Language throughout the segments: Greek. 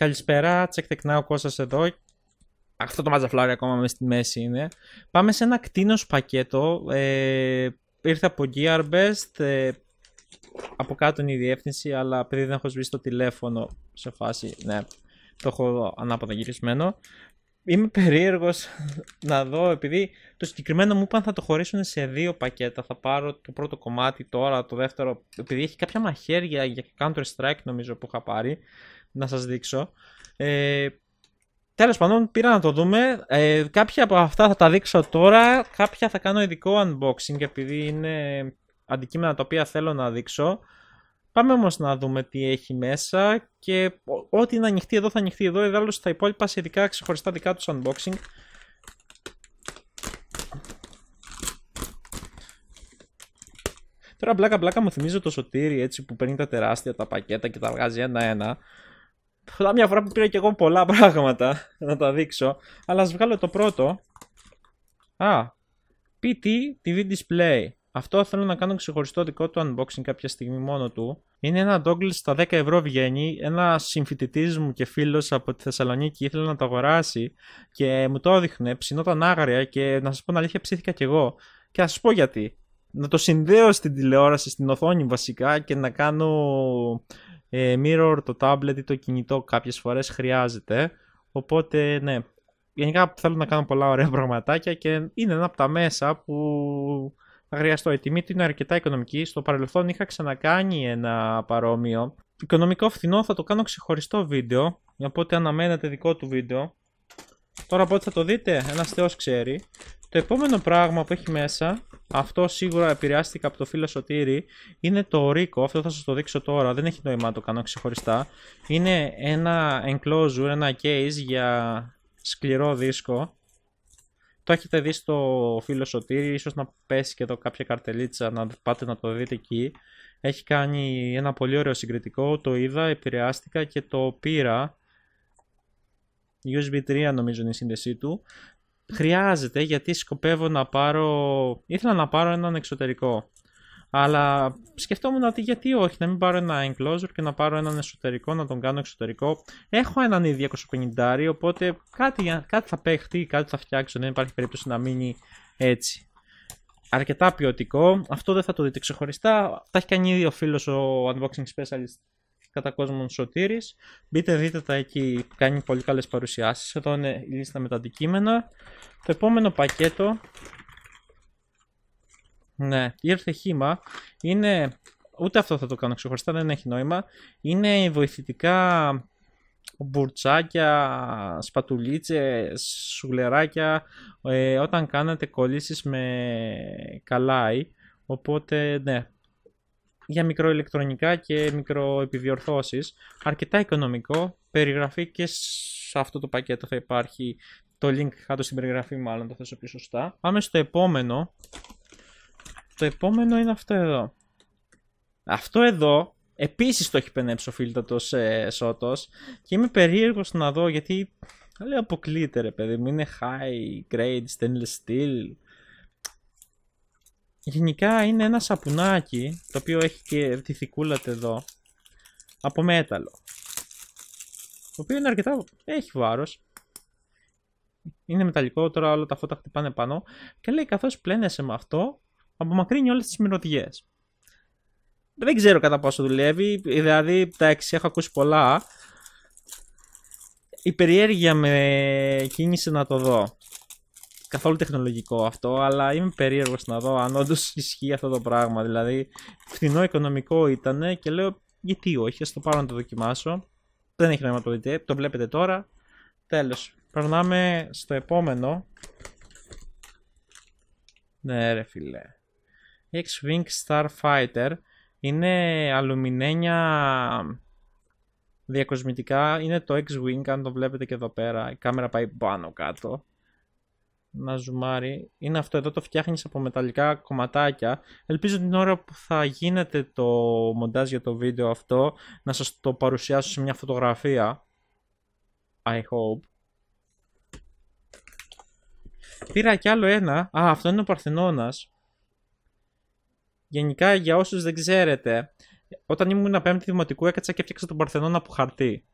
Καλησπέρα, the ο Κώστας εδώ. Αυτό το μαζαφλάρι ακόμα μες στη μέση είναι. Πάμε σε ένα κτίνος πακέτο. Ε, ήρθε από GearBest. Ε, από κάτω είναι η διεύθυνση, αλλά επειδή δεν έχω σβήσει το τηλέφωνο σε φάση, ναι, το έχω ανάποδα γυρισμένο. Είμαι περίεργος να δω, επειδή το συγκεκριμένο μου είπαν θα το χωρίσουν σε δύο πακέτα. Θα πάρω το πρώτο κομμάτι τώρα, το δεύτερο, επειδή έχει κάποια μαχαίρια για Counter Strike νομίζω που είχα πάρει να σας δείξω. Ε, τέλος πάντων πήρα να το δούμε. Ε, κάποια από αυτά θα τα δείξω τώρα, κάποια θα κάνω ειδικό unboxing επειδή είναι αντικείμενα τα οποία θέλω να δείξω. Πάμε όμως να δούμε τι έχει μέσα και ό,τι είναι ανοιχτή εδώ θα ανοιχτεί εδώ, ειδάλλως τα υπόλοιπα σε ειδικά ξεχωριστά δικά τους unboxing. Τώρα μπλάκα μπλάκα μου θυμίζω το σωτήρι έτσι που παίρνει τα τεράστια τα πακέτα και τα βγάζει ένα-ένα μια φορά που πήρα και εγώ πολλά πράγματα να τα δείξω. Αλλά ας βγάλω το πρώτο. Α, PT TV Display. Αυτό θέλω να κάνω ξεχωριστό δικό του unboxing κάποια στιγμή μόνο του. Είναι ένα dongle στα 10 ευρώ βγαίνει. Ένα συμφοιτητής μου και φίλος από τη Θεσσαλονίκη ήθελε να το αγοράσει και μου το έδειχνε. Ψινόταν άγρια και να σας πω την αλήθεια ψήθηκα κι εγώ. Και ας πω γιατί. Να το συνδέω στην τηλεόραση, στην οθόνη βασικά και να κάνω ε, mirror, το tablet ή το κινητό κάποιες φορές χρειάζεται. Οπότε ναι, γενικά θέλω να κάνω πολλά ωραία πραγματάκια και είναι ένα από τα μέσα που θα χρειαστώ. Η τιμή του είναι αρκετά οικονομική. Στο παρελθόν είχα ξανακάνει ένα παρόμοιο. Οικονομικό φθηνό θα το κάνω ξεχωριστό βίντεο, οπότε αναμένετε δικό του βίντεο. Τώρα από ό,τι θα το δείτε, ένας θεός ξέρει. Το επόμενο πράγμα που έχει μέσα αυτό σίγουρα επηρεάστηκα από το φίλο Σωτήρη. Είναι το Rico, αυτό θα σας το δείξω τώρα, δεν έχει νόημα να το κάνω ξεχωριστά. Είναι ένα enclosure, ένα case για σκληρό δίσκο. Το έχετε δει στο φίλο Σωτήρη, ίσως να πέσει και εδώ κάποια καρτελίτσα, να πάτε να το δείτε εκεί. Έχει κάνει ένα πολύ ωραίο συγκριτικό, το είδα, επηρεάστηκα και το πήρα. USB 3 νομίζω είναι η σύνδεσή του χρειάζεται γιατί σκοπεύω να πάρω. ήθελα να πάρω έναν εξωτερικό. Αλλά σκεφτόμουν ότι γιατί όχι, να μην πάρω ένα enclosure και να πάρω έναν εσωτερικό, να τον κάνω εξωτερικό. Έχω έναν ήδη 250, οπότε κάτι, κάτι θα παίχτει, κάτι θα φτιάξω, δεν υπάρχει περίπτωση να μείνει έτσι. Αρκετά ποιοτικό, αυτό δεν θα το δείτε ξεχωριστά, τα έχει κάνει ήδη ο φίλος ο Unboxing Specialist κατά κόσμον Σωτήρης. Μπείτε δείτε τα εκεί, κάνει πολύ καλές παρουσιάσεις. Εδώ είναι η λίστα με τα αντικείμενα. Το επόμενο πακέτο, ναι, ήρθε χήμα, είναι, ούτε αυτό θα το κάνω ξεχωριστά, δεν έχει νόημα. Είναι βοηθητικά μπουρτσάκια, σπατουλίτσες, σουλεράκια, ε, όταν κάνετε κολλήσεις με καλάι. Οπότε, ναι, για μικροηλεκτρονικά και μικροεπιδιορθώσεις. Αρκετά οικονομικό, περιγραφή και σε αυτό το πακέτο θα υπάρχει το link κάτω στην περιγραφή μάλλον, το θέσω πιο σωστά. Πάμε στο επόμενο. Το επόμενο είναι αυτό εδώ. Αυτό εδώ επίσης το έχει πενέψει ο φίλτατος ε, Σότος και είμαι περίεργος να δω γιατί λέω αποκλείεται ρε παιδί μου, είναι high grade stainless steel Γενικά είναι ένα σαπουνάκι, το οποίο έχει και τη θικούλα εδώ, από μέταλλο. Το οποίο είναι αρκετά... έχει βάρος. Είναι μεταλλικό, τώρα όλα τα φώτα χτυπάνε πάνω. Και λέει καθώς πλένεσαι με αυτό, απομακρύνει όλες τις μυρωδιές. Δεν ξέρω κατά πόσο δουλεύει, δηλαδή τα έξι έχω ακούσει πολλά. Η περιέργεια με κίνησε να το δω καθόλου τεχνολογικό αυτό, αλλά είμαι περίεργος να δω αν όντως ισχύει αυτό το πράγμα. Δηλαδή, φθηνό οικονομικό ήταν και λέω, γιατί όχι, ας το πάρω να το δοκιμάσω. Δεν έχει νόημα το το βλέπετε τώρα. Τέλος. Περνάμε στο επόμενο. Ναι, ρε φίλε. X-Wing Starfighter είναι αλουμινένια διακοσμητικά. Είναι το X-Wing, αν το βλέπετε και εδώ πέρα. Η κάμερα πάει πάνω κάτω να ζουμάρει είναι αυτό εδώ το φτιάχνεις από μεταλλικά κομματάκια ελπίζω την ώρα που θα γίνεται το μοντάζ για το βίντεο αυτό να σας το παρουσιάσω σε μια φωτογραφία I hope πήρα κι άλλο ένα α αυτό είναι ο Παρθενώνας γενικά για όσους δεν ξέρετε όταν ήμουν πέμπτη δημοτικού έκατσα και έφτιαξα τον Παρθενώνα από χαρτί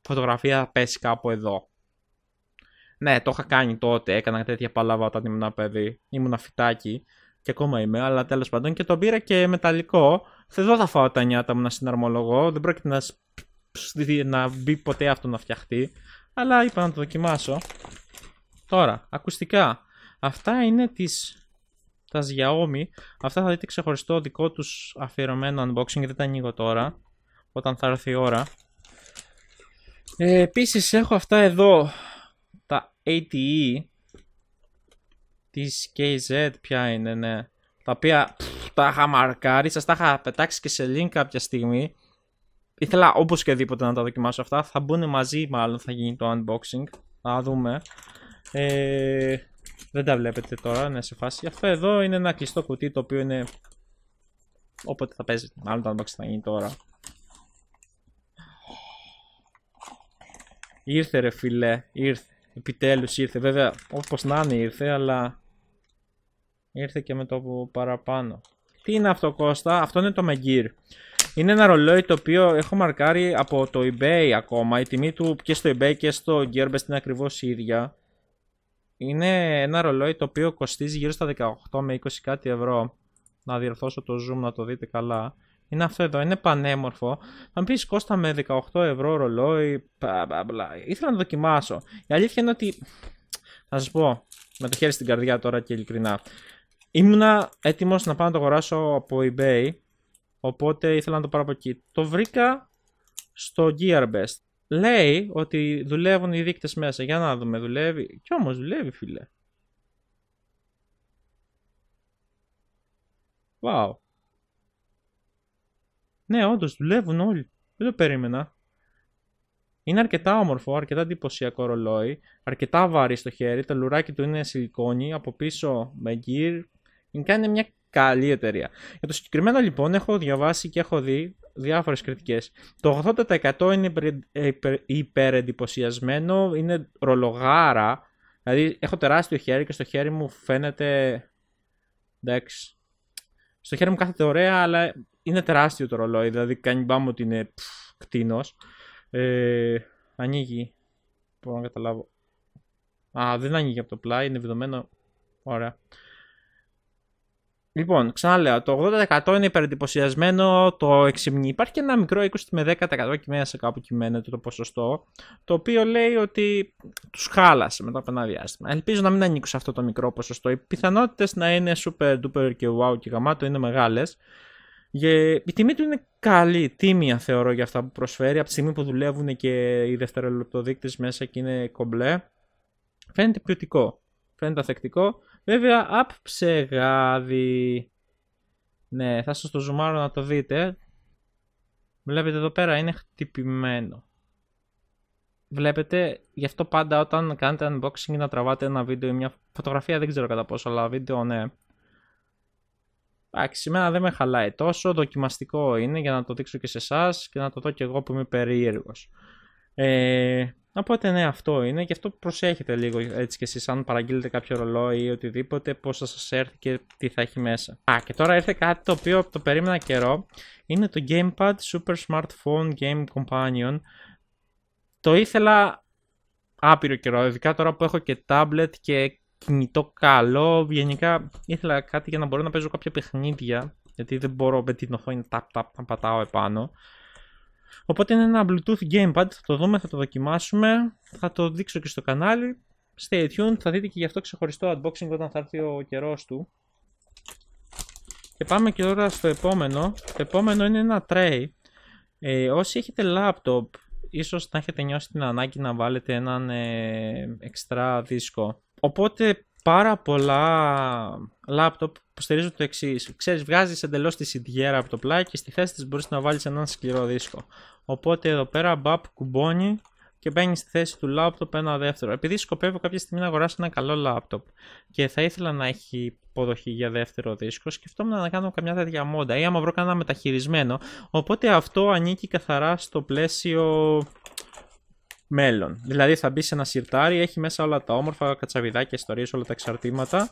φωτογραφία πέσει κάπου εδώ ναι, το είχα κάνει τότε. Έκανα τέτοια παλάβα όταν ήμουν παιδί. Ήμουν φυτάκι και ακόμα είμαι, αλλά τέλος πάντων και τον πήρα και μεταλλικό. Εδώ θα φάω τα νιάτα μου να συναρμολογώ. Δεν πρόκειται να, να μπει ποτέ αυτό να φτιαχτεί. Αλλά είπα να το δοκιμάσω. Τώρα, ακουστικά. Αυτά είναι τις τας Xiaomi. Αυτά θα δείτε ξεχωριστό δικό τους αφιερωμένο unboxing. Δεν τα ανοίγω τώρα. Όταν θα έρθει η ώρα. Ε, επίσης έχω αυτά εδώ ATE της KZ ποια είναι ναι τα οποία πφ, τα είχα μαρκάρει, σας τα είχα πετάξει και σε link κάποια στιγμή ήθελα όπως και δίποτε να τα δοκιμάσω αυτά θα μπουν μαζί μάλλον θα γίνει το unboxing θα δούμε ε, δεν τα βλέπετε τώρα, ναι, σε φάση. Αυτό εδώ είναι ένα κλειστό κουτί το οποίο είναι. Όποτε θα παίζει. Μάλλον το unboxing θα γίνει τώρα. Ήρθε ρε φιλέ, ήρθε. Επιτέλους ήρθε, βέβαια όπως να είναι ήρθε, αλλά ήρθε και με το παραπάνω. Τι είναι αυτό Κώστα, αυτό είναι το Megir. Είναι ένα ρολόι το οποίο έχω μαρκάρει από το eBay ακόμα, η τιμή του και στο eBay και στο Gearbest είναι ακριβώς η ίδια. Είναι ένα ρολόι το οποίο κοστίζει γύρω στα 18 με 20 κάτι ευρώ. Να διορθώσω το zoom να το δείτε καλά. Είναι αυτό εδώ, είναι πανέμορφο. Θα μου πεις Κώστα με 18 ευρώ ρολόι. μπλα Ήθελα να δοκιμάσω. Η αλήθεια είναι ότι. να σας πω με το χέρι στην καρδιά τώρα και ειλικρινά. Ήμουνα έτοιμος να πάω να το αγοράσω από eBay. Οπότε ήθελα να το πάρω από εκεί. Το βρήκα στο Gearbest. Λέει ότι δουλεύουν οι δείκτες μέσα. Για να δούμε, δουλεύει. Κι όμως δουλεύει, φίλε. Wow. Ναι, όντως δουλεύουν όλοι. Δεν το περίμενα. Είναι αρκετά όμορφο, αρκετά εντυπωσιακό ρολόι, αρκετά βαρύ στο χέρι, το λουράκι του είναι σιλικόνι, από πίσω με γκυρ. γενικά είναι μια καλή εταιρεία. Για το συγκεκριμένο λοιπόν έχω διαβάσει και έχω δει διάφορες κριτικές. Το 80% είναι υπερ, υπερεντυπωσιασμένο, είναι ρολογάρα, δηλαδή έχω τεράστιο χέρι και στο χέρι μου φαίνεται, εντάξει, στο χέρι μου κάθεται ωραία, αλλά είναι τεράστιο το ρολόι. Δηλαδή κάνει μπάμ ότι είναι κτίνος. Ε, ανοίγει. Μπορώ να καταλάβω. Α, δεν ανοίγει από το πλάι, είναι βιδωμένο. Ωραία. Λοιπόν, ξαναλέω, το 80% είναι υπερεντυπωσιασμένο, το εξυμνεί. Υπάρχει και ένα μικρό 20 με 10% και μέσα κάπου κειμένεται το ποσοστό, το οποίο λέει ότι τους χάλασε μετά από ένα διάστημα. Ελπίζω να μην ανήκω σε αυτό το μικρό ποσοστό. Οι πιθανότητες να είναι super duper και wow και γαμάτο είναι μεγάλες. Η τιμή του είναι καλή, τίμια θεωρώ για αυτά που προσφέρει. Από τη στιγμή που δουλεύουν και οι δευτερολεπτοδείκτες μέσα και είναι κομπλέ, φαίνεται ποιοτικό. Φαίνεται αθεκτικό. Βέβαια, απ ψεγάδι. Ναι, θα σας το ζουμάρω να το δείτε. Βλέπετε εδώ πέρα είναι χτυπημένο. Βλέπετε, γι' αυτό πάντα όταν κάνετε unboxing να τραβάτε ένα βίντεο ή μια φωτογραφία, δεν ξέρω κατά πόσο, αλλά βίντεο ναι. Εντάξει, σήμερα δεν με χαλάει τόσο, δοκιμαστικό είναι για να το δείξω και σε εσάς και να το δω και εγώ που είμαι περίεργος. Ε, οπότε ναι αυτό είναι και αυτό προσέχετε λίγο έτσι κι εσείς αν παραγγείλετε κάποιο ρολόι ή οτιδήποτε πώς θα σας έρθει και τι θα έχει μέσα. Α και τώρα ήρθε κάτι το οποίο το περίμενα καιρό είναι το Gamepad Super Smartphone Game Companion το ήθελα άπειρο καιρό, ειδικά τώρα που έχω και tablet και κινητό καλό, γενικά ήθελα κάτι για να μπορώ να παίζω κάποια παιχνίδια γιατί δεν μπορώ με την οθόνη να πατάω επάνω Οπότε είναι ένα Bluetooth Gamepad, θα το δούμε, θα το δοκιμάσουμε, θα το δείξω και στο κανάλι. Stay tuned, θα δείτε και γι' αυτό ξεχωριστό unboxing όταν θα έρθει ο καιρός του. Και πάμε και τώρα στο επόμενο. Το επόμενο είναι ένα tray. Ε, όσοι έχετε laptop, ίσως να έχετε νιώσει την ανάγκη να βάλετε έναν ε, εξτρά δίσκο. Οπότε πάρα πολλά λάπτοπ που στηρίζουν το εξής. Ξέρεις, βγάζεις εντελώς τη σιντιέρα από το πλάι και στη θέση της μπορείς να βάλεις έναν σκληρό δίσκο. Οπότε εδώ πέρα μπαπ κουμπώνει και μπαίνεις στη θέση του λάπτοπ ένα δεύτερο. Επειδή σκοπεύω κάποια στιγμή να αγοράσω ένα καλό λάπτοπ και θα ήθελα να έχει υποδοχή για δεύτερο δίσκο, σκεφτόμουν να κάνω καμιά τέτοια μόντα ή άμα βρω κανένα μεταχειρισμένο. Οπότε αυτό ανήκει καθαρά στο πλαίσιο μέλλον. Δηλαδή θα μπει σε ένα σιρτάρι, έχει μέσα όλα τα όμορφα κατσαβιδάκια, ιστορίες, όλα τα εξαρτήματα.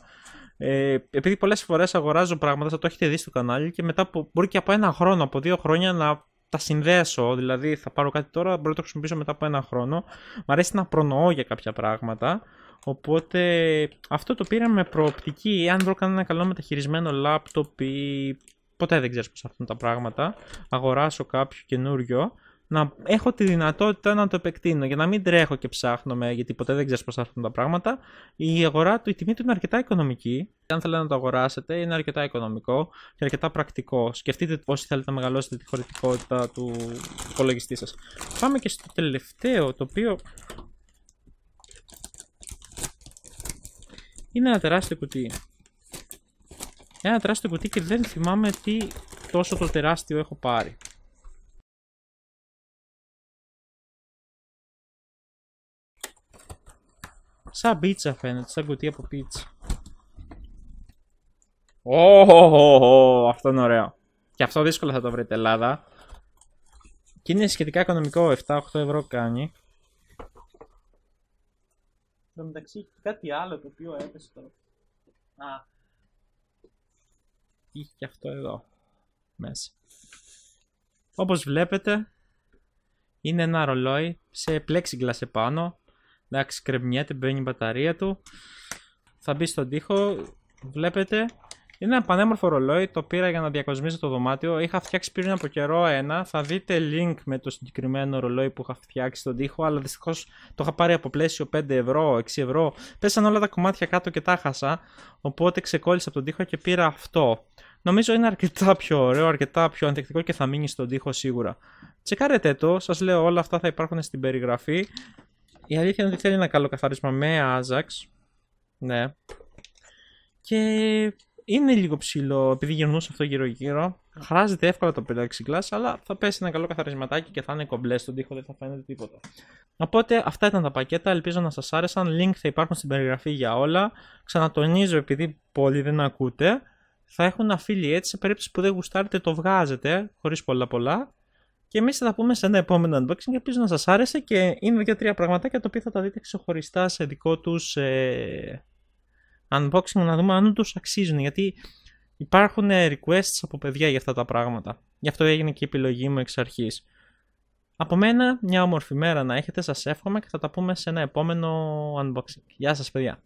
Ε, επειδή πολλές φορές αγοράζω πράγματα, θα το έχετε δει στο κανάλι και μετά μπορεί και από ένα χρόνο, από δύο χρόνια να τα συνδέσω, δηλαδή θα πάρω κάτι τώρα, μπορώ να το χρησιμοποιήσω μετά από ένα χρόνο. Μ' αρέσει να προνοώ για κάποια πράγματα. Οπότε αυτό το πήρα με προοπτική, αν βρω κανένα καλό μεταχειρισμένο λάπτοπ ή ποτέ δεν ξέρεις πως αυτά τα πράγματα, αγοράσω κάποιο καινούριο να έχω τη δυνατότητα να το επεκτείνω για να μην τρέχω και ψάχνω με, γιατί ποτέ δεν ξέρω πώς θα έρθουν τα πράγματα. Η αγορά του, η τιμή του είναι αρκετά οικονομική. Αν θέλετε να το αγοράσετε, είναι αρκετά οικονομικό και αρκετά πρακτικό. Σκεφτείτε όσοι θέλετε να μεγαλώσετε τη χωρητικότητα του υπολογιστή σας. Πάμε και στο τελευταίο, το οποίο. Είναι ένα τεράστιο κουτί. Ένα τεράστιο κουτί και δεν θυμάμαι τι τόσο το τεράστιο έχω πάρει. Σαν πίτσα φαίνεται, σαν κουτί από πίτσα. ο αυτό είναι ωραίο. Και αυτό δύσκολα θα το βρείτε Ελλάδα. Και είναι σχετικά οικονομικό, 7-8 ευρώ κάνει. Εν τω μεταξύ κάτι άλλο το οποίο έπεσε τώρα. Α. Είχε και αυτό εδώ. Μέσα. Όπως βλέπετε, είναι ένα ρολόι σε plexiglass πάνω. Εντάξει, κρεμνιέται, μπαίνει η μπαταρία του. Θα μπει στον τοίχο, βλέπετε. Είναι ένα πανέμορφο ρολόι, το πήρα για να διακοσμίζω το δωμάτιο. Είχα φτιάξει πριν από καιρό ένα. Θα δείτε link με το συγκεκριμένο ρολόι που είχα φτιάξει στον τοίχο, αλλά δυστυχώς το είχα πάρει από πλαίσιο 5 ευρώ, 6 ευρώ. Πέσαν όλα τα κομμάτια κάτω και τα χάσα. Οπότε ξεκόλλησα από τον τοίχο και πήρα αυτό. Νομίζω είναι αρκετά πιο ωραίο, αρκετά πιο ανθεκτικό και θα μείνει στον τοίχο σίγουρα. Τσεκάρετε το, σας λέω όλα αυτά θα υπάρχουν στην περιγραφή. Η αλήθεια είναι ότι θέλει ένα καλό καθάρισμα με Άζαξ. Ναι. Και είναι λίγο ψηλό, επειδή γυρνούσε αυτό γύρω-γύρω. Χράζεται εύκολα το 5 αλλά θα πέσει ένα καλό καθαρισματάκι και θα είναι κομπλές στον τοίχο, δεν θα φαίνεται τίποτα. Οπότε αυτά ήταν τα πακέτα, ελπίζω να σας άρεσαν. Link θα υπάρχουν στην περιγραφή για όλα. Ξανατονίζω, επειδή πολλοί δεν ακούτε, θα έχουν έτσι σε περίπτωση που δεν γουστάρετε το βγάζετε, χωρίς πολλά πολλά. Και εμείς θα τα πούμε σε ένα επόμενο unboxing. Ελπίζω να σας άρεσε και είναι δύο-τρία πραγματάκια τα οποία θα τα δείτε ξεχωριστά σε δικό τους ε, unboxing να δούμε αν τους αξίζουν. Γιατί υπάρχουν ε, requests από παιδιά για αυτά τα πράγματα. Γι' αυτό έγινε και η επιλογή μου εξ αρχής. Από μένα, μια όμορφη μέρα να έχετε. σας εύχομαι και θα τα πούμε σε ένα επόμενο unboxing. Γεια σας, παιδιά!